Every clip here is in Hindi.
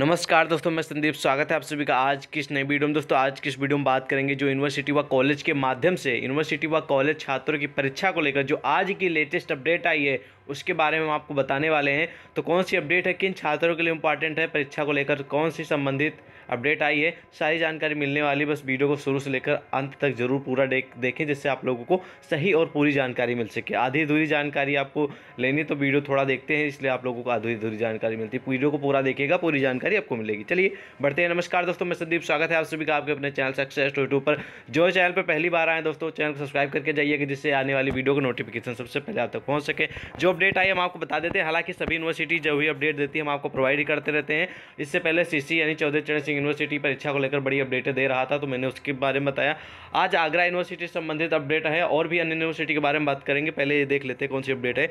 नमस्कार दोस्तों मैं संदीप स्वागत है आप सभी का आज किस नई वीडियो में दोस्तों आज किस वीडियो में बात करेंगे जो यूनिवर्सिटी व कॉलेज के माध्यम से यूनिवर्सिटी व कॉलेज छात्रों की परीक्षा को लेकर जो आज की लेटेस्ट अपडेट आई है उसके बारे में हम आपको बताने वाले हैं तो कौन सी अपडेट है किन छात्रों के लिए इंपॉर्टेंट है परीक्षा को लेकर कौन सी संबंधित अपडेट आई है सारी जानकारी मिलने वाली बस वीडियो को शुरू से लेकर अंत तक जरूर पूरा देख देखें जिससे आप लोगों को सही और पूरी जानकारी मिल सके आधी अधूरी जानकारी आपको लेनी तो वीडियो थोड़ा देखते हैं इसलिए आप लोगों को आधी अधूरी जानकारी मिलती है वीडियो को पूरा देखेगा पूरी जानकारी जानकारी आपको मिलेगी चलिए बढ़ते हैं नमस्कार दोस्तों मैं संदीप स्वागत है आप सभी का आपके अपने चैनल सक्सेस यूट्यूब पर जो चैनल पर पहली बार आए दोस्तों चैनल को सब्सक्राइब करके जाइएगा जिससे आने वाली वीडियो का नोटिफिकेशन सबसे पहले आप तक पहुँच सके जो अपडेट आई हम आपको बता देते हैं हालांकि सभी यूनिवर्सिटी जो भी अपडेट देती है हम आपको प्रोवाइड करते रहते हैं इससे पहले सी यानी चौधरी चरण सिंह यूनिवर्सिटी परीक्षा को लेकर बड़ी अपडेटें दे रहा था तो मैंने उसके बारे में बताया आज आगरा यूनिवर्सिटी संबंधित अपडेट है और भी अन्य यूनिवर्सिटी के बारे में बात करेंगे पहले ये देख लेते हैं कौन सी अपडेट है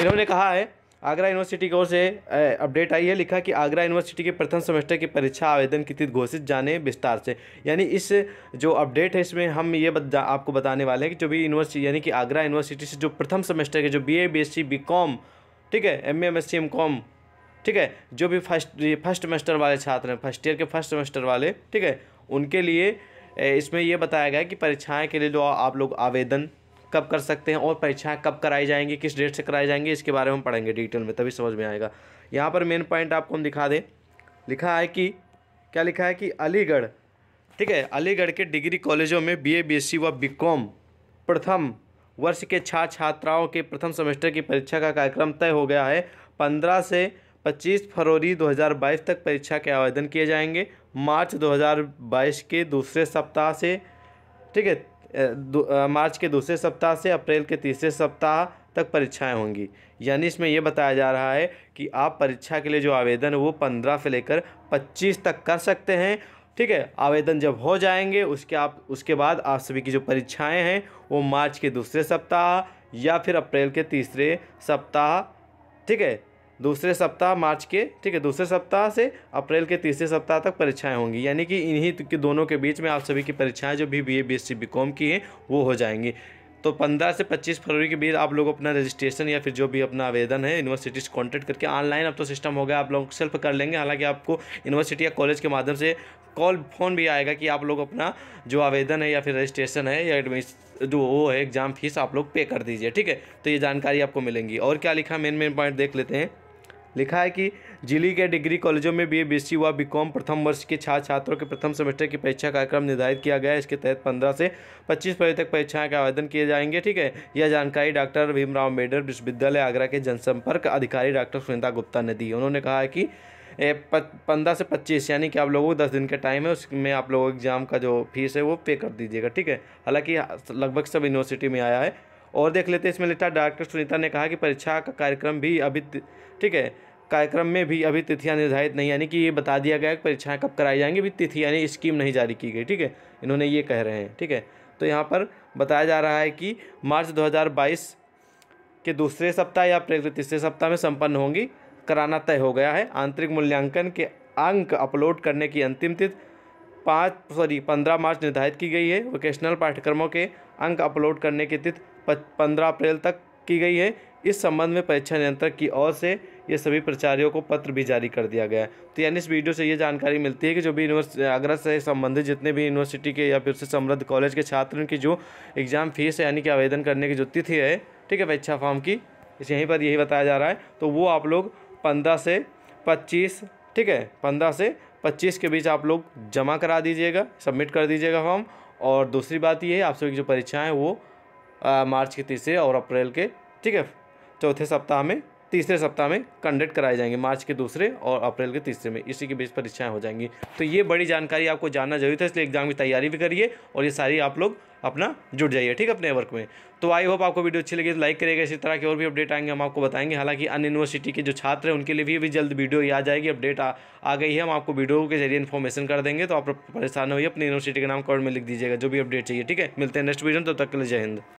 इन्होंने कहा है आगरा यूनिवर्सिटी की ओर से अपडेट आई है लिखा कि आगरा यूनिवर्सिटी के प्रथम सेमेस्टर की परीक्षा आवेदन की तिथि घोषित जाने विस्तार से यानी इस जो अपडेट है इसमें हम ये बत, आपको बताने वाले हैं कि जो भी यूनिवर्सिटी यानी कि आगरा यूनिवर्सिटी से जो प्रथम सेमेस्टर के जो B A B S C B com ठीक है M A M S C M com ठीक है जो भी फर्स्ट फर्स्ट सेमेस्टर वाले छात्र हैं फर्स्ट ईयर के फर्स्ट सेमेस्टर वाले ठीक है उनके लिए इसमें यह बताया गया कि परीक्षाएँ के लिए जो आप लोग आवेदन कब कर सकते हैं और परीक्षाएँ कब कराई जाएंगी किस डेट से कराई जाएंगी इसके बारे में हम पढ़ेंगे डिटेल में तभी समझ में आएगा यहाँ पर मेन पॉइंट आपको हम दिखा दें लिखा है कि क्या लिखा है कि अलीगढ़ ठीक है अलीगढ़ के डिग्री कॉलेजों में बी ए व बी प्रथम वर्ष के छात्र छात्राओं के प्रथम सेमेस्टर की परीक्षा का कार्यक्रम तय हो गया है पंद्रह से पच्चीस फरवरी 2022 तक परीक्षा के आवेदन किए जाएंगे मार्च 2022 के दूसरे सप्ताह से ठीक है मार्च के दूसरे सप्ताह से अप्रैल के तीसरे सप्ताह तक परीक्षाएं होंगी यानी इसमें यह बताया जा रहा है कि आप परीक्षा के लिए जो आवेदन है वो पंद्रह से लेकर पच्चीस तक कर सकते हैं ठीक है आवेदन जब हो जाएंगे उसके आप उसके बाद आप सभी की जो परीक्षाएं हैं वो मार्च के दूसरे सप्ताह या फिर अप्रैल के तीसरे सप्ताह ठीक है दूसरे सप्ताह मार्च के ठीक है दूसरे सप्ताह से अप्रैल के तीसरे सप्ताह तक परीक्षाएं होंगी यानी कि इन्हीं के दोनों के बीच में आप सभी की परीक्षाएं जो भी B A B S C B com की हैं वो हो जाएंगी तो 15 से 25 फरवरी के बीच आप लोग अपना रजिस्ट्रेशन या फिर जो भी अपना आवेदन है यूनिवर्सिटी से कॉन्टैक्ट करके ऑनलाइन अब तो सिस्टम हो गया आप लोग सेल्फ कर लेंगे हालांकि आपको यूनिवर्सिटी या कॉलेज के माध्यम से कॉल फोन भी आएगा कि आप लोग अपना जो आवेदन है या फिर रजिस्ट्रेशन है या एडमिश जो वो है एग्ज़ाम फीस आप लोग पे कर दीजिए ठीक है तो ये जानकारी आपको मिलेंगी और क्या लिखा मेन मेन पॉइंट देख लेते हैं लिखा है कि जिले के डिग्री कॉलेजों में बी ए बी सी व बी कॉम प्रथम वर्ष के छात्र छात्रों के प्रथम सेमेस्टर की परीक्षा कार्यक्रम निर्धारित किया गया है इसके तहत पंद्रह से पच्चीस फरवरी तक परीक्षाएं का आवेदन किए जाएंगे ठीक है यह जानकारी डॉक्टर भीमराव अम्बेडकर विश्वविद्यालय आगरा के जनसंपर्क अधिकारी डॉक्टर सुनीता गुप्ता ने दी उन्होंने कहा है कि पंद्रह से पच्चीस यानी कि आप लोगों को दस दिन का टाइम है उसमें आप लोगों एग्ज़ाम का जो फीस है वो पे कर दीजिएगा ठीक है हालांकि लगभग सब यूनिवर्सिटी में आया है और देख लेते हैं इसमें लिखा डॉक्टर सुनीता ने कहा कि परीक्षा का कार्यक्रम भी अभी ठीक है कार्यक्रम में भी अभी तिथियां निर्धारित नहीं यानी कि ये बता दिया गया कि परीक्षाएं कब कराई जाएंगी अभी तिथि यानी स्कीम नहीं जारी की गई ठीक है इन्होंने ये कह रहे हैं ठीक है तो यहाँ पर बताया जा रहा है कि मार्च 2022 के दूसरे सप्ताह या अप्रैल के तीसरे सप्ताह में संपन्न होंगी कराना तय हो गया है आंतरिक मूल्यांकन के अंक अपलोड करने की अंतिम तिथि पाँच सॉरी पंद्रह मार्च निर्धारित की गई है वोकेशनल पाठ्यक्रमों के अंक अपलोड करने की तिथि पंद्रह अप्रैल तक की गई है इस संबंध में परीक्षा नियंत्रक की ओर से ये सभी प्राचार्यों को पत्र भी जारी कर दिया गया है तो यानी इस वीडियो से ये जानकारी मिलती है कि जो भी यूनिवर्सिटी आगरा से संबंधित जितने भी यूनिवर्सिटी के या फिर उससे समृद्ध कॉलेज के छात्र की जो एग्ज़ाम फीस है यानी कि आवेदन करने की जो तिथि है ठीक है परीक्षा फॉर्म की इस यहीं पर यही बताया जा रहा है तो वो आप लोग पंद्रह से पच्चीस ठीक है पंद्रह से पच्चीस के बीच आप लोग जमा करा दीजिएगा सबमिट कर दीजिएगा फॉर्म और दूसरी बात ये है आप सभी की जो परीक्षाएँ वो आ, मार्च के तीसरे और अप्रैल के ठीक है चौथे सप्ताह में तीसरे सप्ताह में कंडक्ट कराए जाएंगे मार्च के दूसरे और अप्रैल के तीसरे में इसी के बीच परीक्षाएं हो जाएंगी तो ये बड़ी जानकारी आपको जानना जरूरी था इसलिए एग्जाम की तैयारी भी करिए और ये सारी आप लोग अपना जुट जाइए ठीक है अपने वर्क में तो आई होप आपको वीडियो अच्छी लगी तो लाइक करिएगा इसी तरह के और भी अपडेट आएंगे हम आपको बताएंगे हालांकि अन्य यूनिवर्सिटी के जो छात्र हैं उनके लिए भी अभी जल्द वीडियो आ जाएगी अपडेट आ, आ गई है हम आपको वीडियो के जरिए इन्फॉर्मेशन कर देंगे तो आप परेशान होइए अपनी यूनिवर्सिटी के नाम कॉर्ड में लिख दीजिएगा जो भी अपडेट चाहिए ठीक है मिलते हैं नेक्स्ट वीडियो तब तो तक के लिए जय हिंद